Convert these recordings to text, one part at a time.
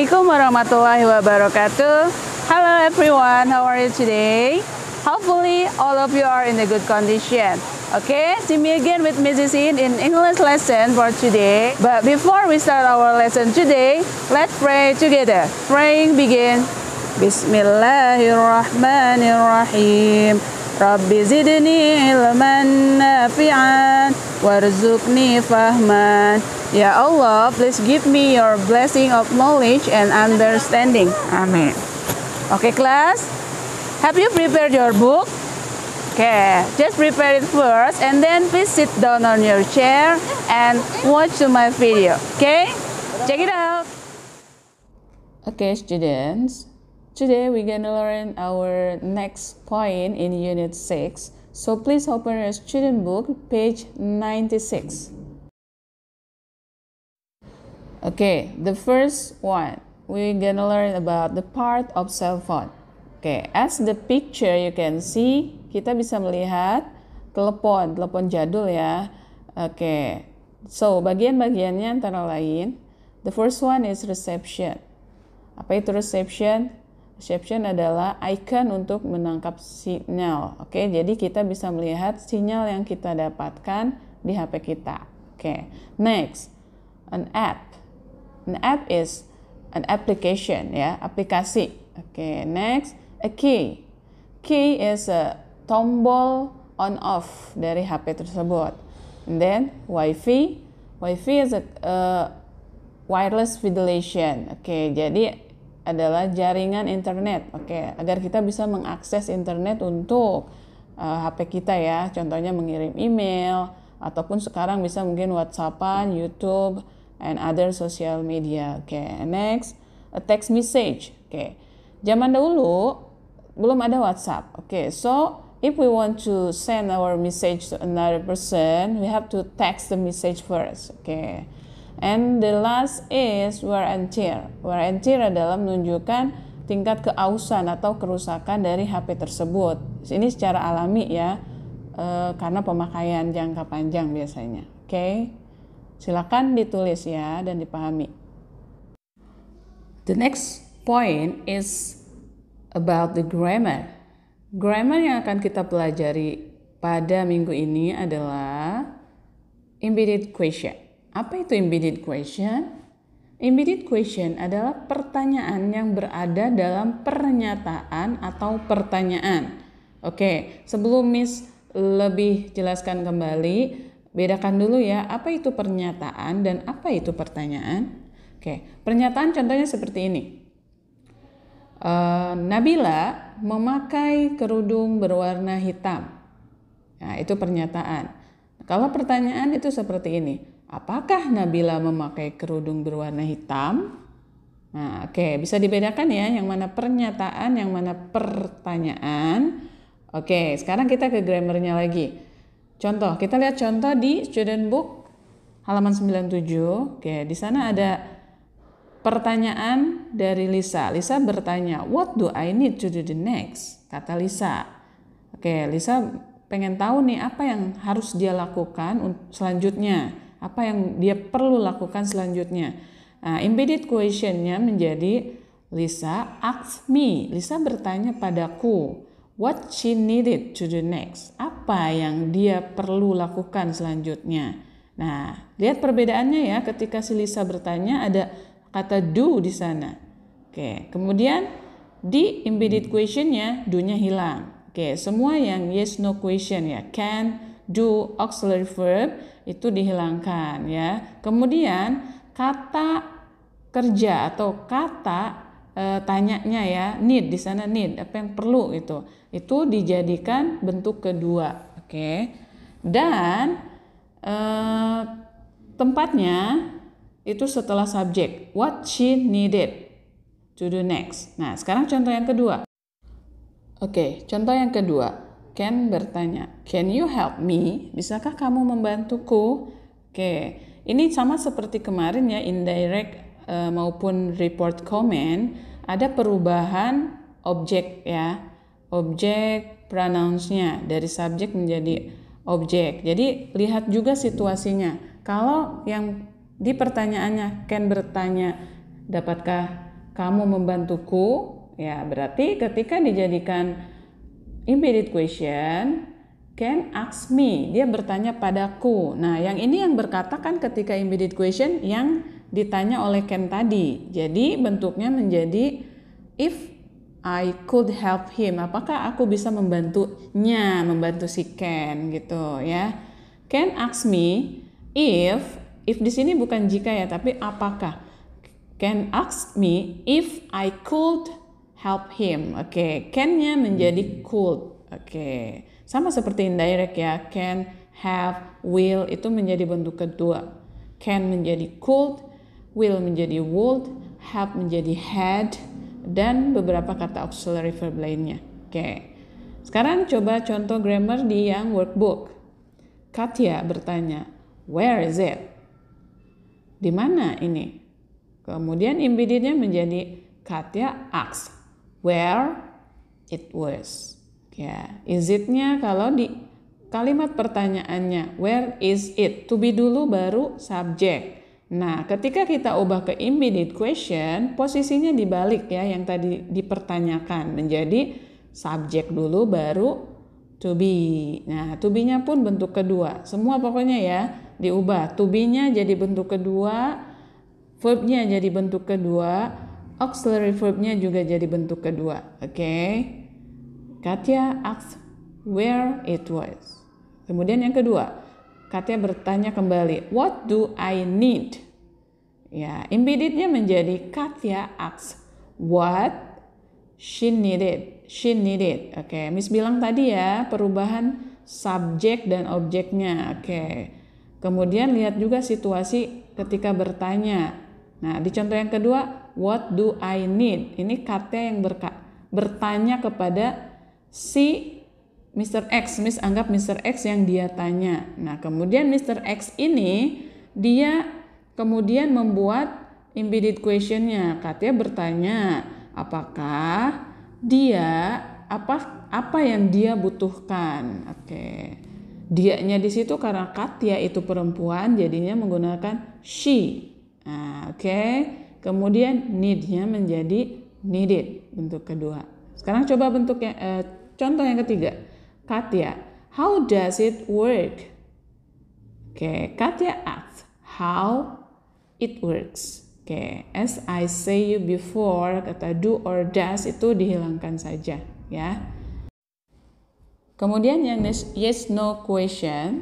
Assalamualaikum warahmatullahi wabarakatuh. Hello everyone, how are you today? Hopefully all of you are in a good condition. Okay, see me again with Mrs. In in English lesson for today. But before we start our lesson today, let's pray together. Praying begin. Bismillahirrahmanirrahim. Rabbi zidni ilman nafi'an warzuqni fahman ya Allah please give me your blessing of knowledge and understanding amin oke okay, class have you prepared your book okay just prepare it first and then please sit down on your chair and watch to my video okay check it out okay students today we gonna learn our next point in unit 6 So please open your student book page 96. Okay, the first one, we're gonna learn about the part of cell phone. Okay, as the picture you can see, kita bisa melihat telepon, telepon jadul ya. okay. so bagian-bagiannya antara lain, the first one is reception. Apa itu reception? Perception adalah icon untuk menangkap sinyal. Oke, jadi kita bisa melihat sinyal yang kita dapatkan di HP kita. Oke, next, an app. An app is an application ya, aplikasi. Oke, next, a key. Key is a tombol on off dari HP tersebut. And then wifi, fi is a uh, wireless ventilation. Oke, jadi adalah jaringan internet. Oke, okay. agar kita bisa mengakses internet untuk uh, eh, HP kita ya. Contohnya mengirim email ataupun sekarang bisa mungkin WhatsAppan, YouTube, and other social media. Oke, okay. next a text message. Oke. Okay. Zaman dahulu belum ada WhatsApp. Oke, okay. so if we want to send our message to another person, we have to text the message first. Oke. Okay. And the last is wear and tear. Wear and tear adalah menunjukkan tingkat keausan atau kerusakan dari HP tersebut. Ini secara alami ya, e, karena pemakaian jangka panjang biasanya. Oke, okay? silakan ditulis ya dan dipahami. The next point is about the grammar. Grammar yang akan kita pelajari pada minggu ini adalah embedded question. Apa itu embedded question? Embedded question adalah pertanyaan yang berada dalam pernyataan atau pertanyaan. Oke, sebelum Miss lebih jelaskan kembali, bedakan dulu ya apa itu pernyataan dan apa itu pertanyaan. Oke, pernyataan contohnya seperti ini. E, Nabila memakai kerudung berwarna hitam. Nah, itu pernyataan. Kalau pertanyaan itu seperti ini. Apakah Nabila memakai kerudung berwarna hitam? Nah, oke, okay. bisa dibedakan ya yang mana pernyataan, yang mana pertanyaan. Oke, okay, sekarang kita ke grammarnya lagi. Contoh, kita lihat contoh di student book halaman 97. Oke, okay, di sana ada pertanyaan dari Lisa. Lisa bertanya, "What do I need to do the next?" kata Lisa. Oke, Lisa pengen tahu nih apa yang harus dia lakukan selanjutnya apa yang dia perlu lakukan selanjutnya. Nah, embedded questionnya menjadi Lisa asks me. Lisa bertanya padaku what she needed to do next. Apa yang dia perlu lakukan selanjutnya. Nah, lihat perbedaannya ya ketika si Lisa bertanya ada kata do di sana. Oke, kemudian di embedded questionnya do-nya hilang. Oke, semua yang yes no question ya can, do, auxiliary verb itu dihilangkan ya. Kemudian kata kerja atau kata e, tanyanya ya need di sana need apa yang perlu itu itu dijadikan bentuk kedua oke okay. dan e, tempatnya itu setelah subjek what she needed to do next nah sekarang contoh yang kedua oke okay, contoh yang kedua Can bertanya, can you help me? Bisakah kamu membantuku? Oke, ini sama seperti kemarin ya, indirect uh, maupun report comment, ada perubahan objek ya. Objek pronounce-nya dari subjek menjadi objek. Jadi lihat juga situasinya. Kalau yang di pertanyaannya can bertanya, dapatkah kamu membantuku? Ya, berarti ketika dijadikan Embedded question can ask me. Dia bertanya padaku. Nah, yang ini yang berkatakan ketika embedded question yang ditanya oleh Ken tadi. Jadi bentuknya menjadi if I could help him. Apakah aku bisa membantunya, membantu si Ken gitu ya. Ken ask me if if di sini bukan jika ya, tapi apakah. Ken ask me if I could help him. Oke, okay. can-nya menjadi hmm. could. Oke. Okay. Sama seperti indirect ya. Can, have, will itu menjadi bentuk kedua. Can menjadi could, will menjadi would, have menjadi had, dan beberapa kata auxiliary verb lainnya. Oke. Okay. Sekarang coba contoh grammar di yang workbook. Katya bertanya, "Where is it?" Di mana ini? Kemudian immediate menjadi Katya asks, where it was. Ya, is it-nya kalau di kalimat pertanyaannya where is it to be dulu baru subjek. Nah, ketika kita ubah ke embedded question, posisinya dibalik ya yang tadi dipertanyakan menjadi subjek dulu baru to be. Nah, to be-nya pun bentuk kedua. Semua pokoknya ya diubah. To be-nya jadi bentuk kedua, verb-nya jadi bentuk kedua, auxiliary verbnya juga jadi bentuk kedua. Oke. Okay? Katya asks where it was. Kemudian yang kedua, Katya bertanya kembali, what do I need? Ya, embeddednya menjadi Katya asks what she needed. She needed. Oke, okay. Miss bilang tadi ya perubahan subjek dan objeknya. Oke. Okay. Kemudian lihat juga situasi ketika bertanya Nah, di contoh yang kedua, what do I need? Ini Katya yang berka, bertanya kepada si Mr. X, Miss anggap Mr. X yang dia tanya. Nah, kemudian Mr. X ini dia kemudian membuat embedded questionnya. Katanya bertanya, apakah dia apa apa yang dia butuhkan? Oke. Okay dianya di situ karena Katya itu perempuan jadinya menggunakan she. Nah, Oke, okay. kemudian neednya menjadi needed bentuk kedua. Sekarang coba bentuknya eh, contoh yang ketiga. Katya, how does it work? Oke, okay. Katya asks how it works. Oke, okay. as I say you before, kata do or does itu dihilangkan saja, ya. Kemudian yang yes no question.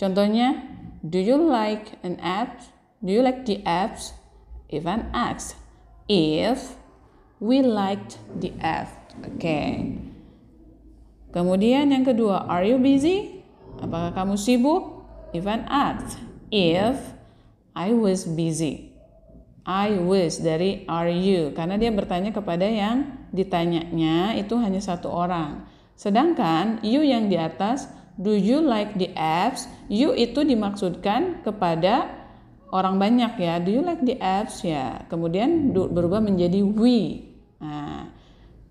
Contohnya, do you like an app? Do you like the apps? Ivan asked. If we liked the app. Okay. Kemudian yang kedua, are you busy? Apakah kamu sibuk? Ivan asked. If I was busy. I was dari are you karena dia bertanya kepada yang ditanyanya itu hanya satu orang. Sedangkan you yang di atas do you like the apps? You itu dimaksudkan kepada orang banyak ya do you like the apps ya kemudian berubah menjadi we nah,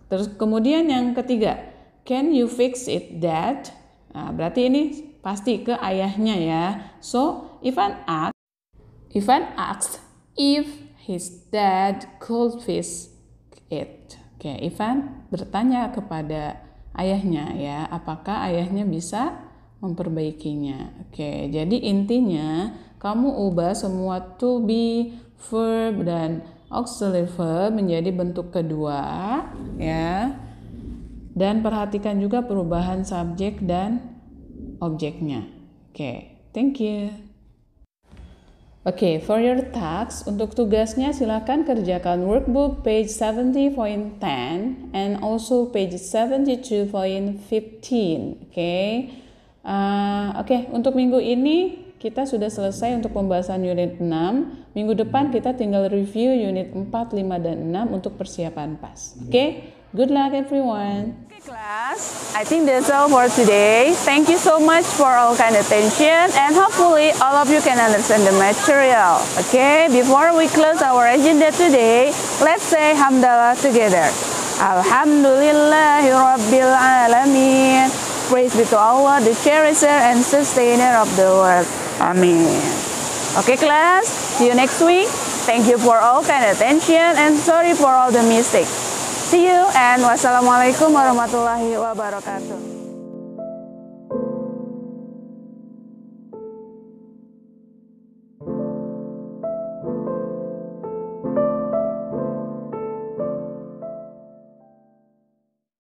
terus kemudian yang ketiga can you fix it that? nah, berarti ini pasti ke ayahnya ya so Ivan ask, Ivan asks if his dad could fix it oke okay, Ivan bertanya kepada ayahnya ya apakah ayahnya bisa memperbaikinya oke okay, jadi intinya kamu ubah semua to be, verb, dan auxiliary verb menjadi bentuk kedua, ya. Dan perhatikan juga perubahan subjek dan objeknya. Oke, okay, thank you. Oke, okay, for your task, untuk tugasnya silakan kerjakan workbook page 70.10 and also page 72.15. Oke, okay? uh, oke okay, untuk minggu ini kita sudah selesai untuk pembahasan unit 6. Minggu depan kita tinggal review unit 4, 5, dan 6 untuk persiapan PAS. Oke, okay? good luck everyone. Oke class, I think that's all for today. Thank you so much for all kind of attention and hopefully all of you can understand the material. Okay, before we close our agenda today, let's say hamdallah together. Alhamdulillahirrabbilalamin. Praise be to Allah, the cherisher and sustainer of the world. Amin. Okay, class. See you next week. Thank you for all kind attention and sorry for all the mistakes. See you and wassalamualaikum warahmatullahi wabarakatuh.